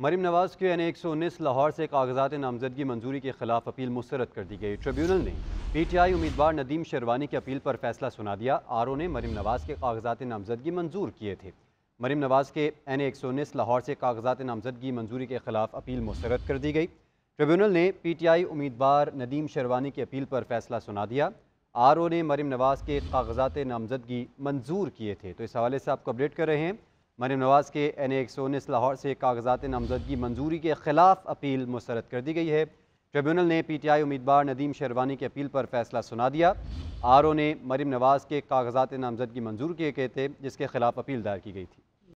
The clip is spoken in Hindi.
मरीम नवाज के एन एक सौ उन्नीस लाहौर से कागजात नामजदगी मंजूरी के खिलाफ अपील मुस्रद कर दी गई ट्रिब्यूनल ने पी टी आई उम्मीदवार नदीम शेरवानी की अपील पर फैसला सुना दिया आर ओ ने मरीम नवाज के कागजात नामजदगी मंजूर किए थे मरीम नवाज के एन एक सौ उन्नीस लाहौर से कागजात नामजदगी मंजूरी के खिलाफ अपील मुस्रद कर दी गई ट्रिब्यूनल ने पी टी आई उम्मीदवार नदीम शेरवानी की अपील पर फैसला सुना दिया आर ओ ने मरीम नवाज के कागजात नामजदगी मंजूर किए थे तो इस हवाले से आपको अपडेट कर रहे हैं मरीम नवाज़ के एन ए एक सौ उन्नीस लाहौर से कागजात नामजदगी मंजूरी के खिलाफ अपील मुस्रद कर दी गई है ट्रिब्यूनल ने पी टी आई उम्मीदवार नदीम शेरवानी की अपील पर फैसला सुना दिया आर ओ ने मरीम नवाज़ के कागजात नामजदगी मंजूर किए गए थे जिसके खिलाफ अपील दायर की गई थी